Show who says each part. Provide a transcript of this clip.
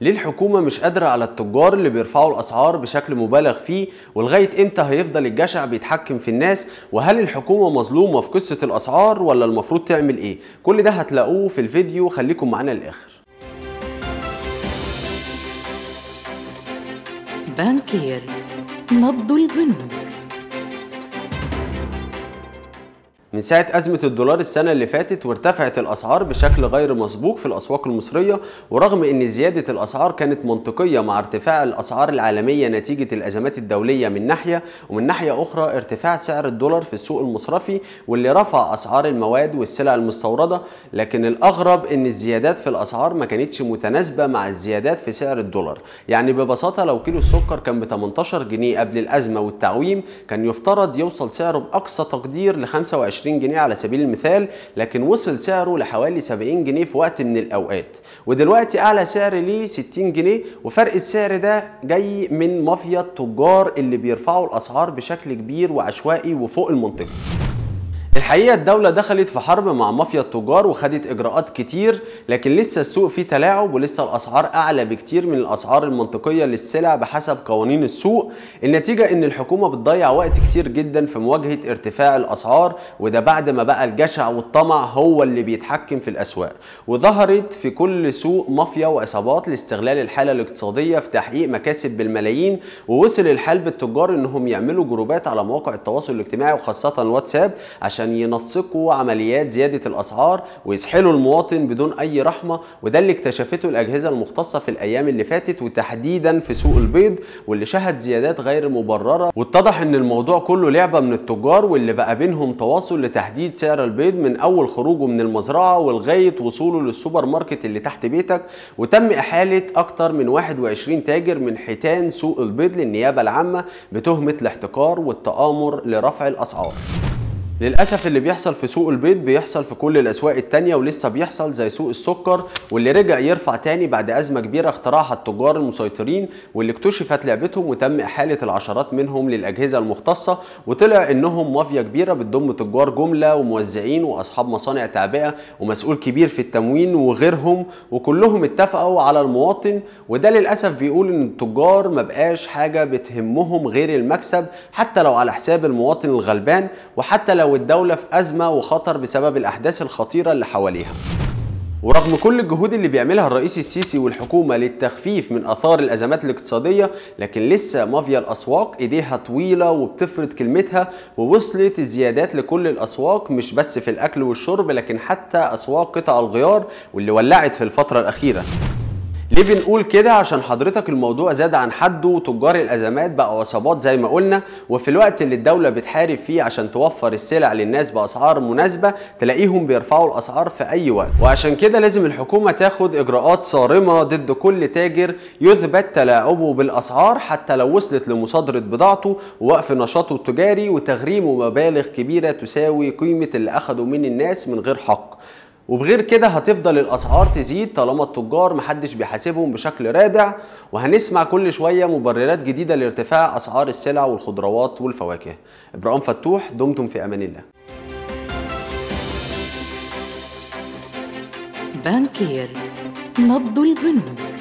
Speaker 1: ليه الحكومه مش قادره على التجار اللي بيرفعوا الاسعار بشكل مبالغ فيه ولغايه امتى هيفضل الجشع بيتحكم في الناس وهل الحكومه مظلومه في قصه الاسعار ولا المفروض تعمل ايه كل ده هتلاقوه في الفيديو خليكم معانا للاخر بانكير نبض البنوك من ساعة أزمة الدولار السنة اللي فاتت وارتفعت الأسعار بشكل غير مسبوق في الأسواق المصرية ورغم أن زيادة الأسعار كانت منطقية مع ارتفاع الأسعار العالمية نتيجة الأزمات الدولية من ناحية ومن ناحية أخرى ارتفاع سعر الدولار في السوق المصرفي واللي رفع أسعار المواد والسلع المستوردة لكن الأغرب أن الزيادات في الأسعار ما كانتش متناسبة مع الزيادات في سعر الدولار يعني ببساطة لو كيلو السكر كان ب 18 جنيه قبل الأزمة والتعويم كان يفترض يوصل سعره بأقصى تقدير ل 25 20 جنيه على سبيل المثال لكن وصل سعره لحوالي 70 جنيه في وقت من الاوقات ودلوقتي اعلى سعر ليه 60 جنيه وفرق السعر ده جاي من مافيا التجار اللي بيرفعوا الاسعار بشكل كبير وعشوائي وفوق المنطقه الحقيقة الدولة دخلت في حرب مع مافيا التجار وخدت إجراءات كتير لكن لسه السوق فيه تلاعب ولسه الأسعار أعلى بكتير من الأسعار المنطقية للسلع بحسب قوانين السوق النتيجة إن الحكومة بتضيع وقت كتير جدا في مواجهة ارتفاع الأسعار وده بعد ما بقى الجشع والطمع هو اللي بيتحكم في الأسواق وظهرت في كل سوق مافيا وعصابات لاستغلال الحالة الاقتصادية في تحقيق مكاسب بالملايين ووصل الحال بالتجار إنهم يعملوا جروبات على مواقع التواصل الاجتماعي وخاصة الواتساب عشان عشان ينسقوا عمليات زياده الاسعار ويسحلوا المواطن بدون اي رحمه وده اللي اكتشفته الاجهزه المختصه في الايام اللي فاتت وتحديدا في سوق البيض واللي شهد زيادات غير مبرره واتضح ان الموضوع كله لعبه من التجار واللي بقى بينهم تواصل لتحديد سعر البيض من اول خروجه من المزرعه ولغايه وصوله للسوبر ماركت اللي تحت بيتك وتم احاله اكتر من 21 تاجر من حيتان سوق البيض للنيابه العامه بتهمه الاحتكار والتآمر لرفع الأسعار للأسف اللي بيحصل في سوق البيض بيحصل في كل الأسواق التانية ولسه بيحصل زي سوق السكر واللي رجع يرفع تاني بعد أزمة كبيرة اخترعها التجار المسيطرين واللي اكتشفت لعبتهم وتم إحالة العشرات منهم للأجهزة المختصة وطلع إنهم مافيا كبيرة بتضم تجار جملة وموزعين وأصحاب مصانع تعبئة ومسؤول كبير في التموين وغيرهم وكلهم اتفقوا على المواطن وده للأسف بيقول إن التجار مبقاش حاجة بتهمهم غير المكسب حتى لو على حساب المواطن الغلبان وحتى لو والدولة في أزمة وخطر بسبب الأحداث الخطيرة اللي حواليها ورغم كل الجهود اللي بيعملها الرئيس السيسي والحكومة للتخفيف من أثار الأزمات الاقتصادية لكن لسه مافيا الأسواق إيديها طويلة وبتفرض كلمتها ووصلت الزيادات لكل الأسواق مش بس في الأكل والشرب لكن حتى أسواق قطع الغيار واللي ولعت في الفترة الأخيرة ليه بنقول كده عشان حضرتك الموضوع زاد عن حده وتجار الازمات بقى عصابات زي ما قلنا وفي الوقت اللي الدوله بتحارب فيه عشان توفر السلع للناس باسعار مناسبه تلاقيهم بيرفعوا الاسعار في اي وقت وعشان كده لازم الحكومه تاخد اجراءات صارمه ضد كل تاجر يثبت تلاعبه بالاسعار حتى لو وصلت لمصادره بضاعته ووقف نشاطه التجاري وتغريمه مبالغ كبيره تساوي قيمه اللي اخده من الناس من غير حق وبغير كده هتفضل الاسعار تزيد طالما التجار محدش بيحاسبهم بشكل رادع وهنسمع كل شويه مبررات جديده لارتفاع اسعار السلع والخضروات والفواكه ابراهيم فتوح دمتم في امان الله بانكير نبض البنوك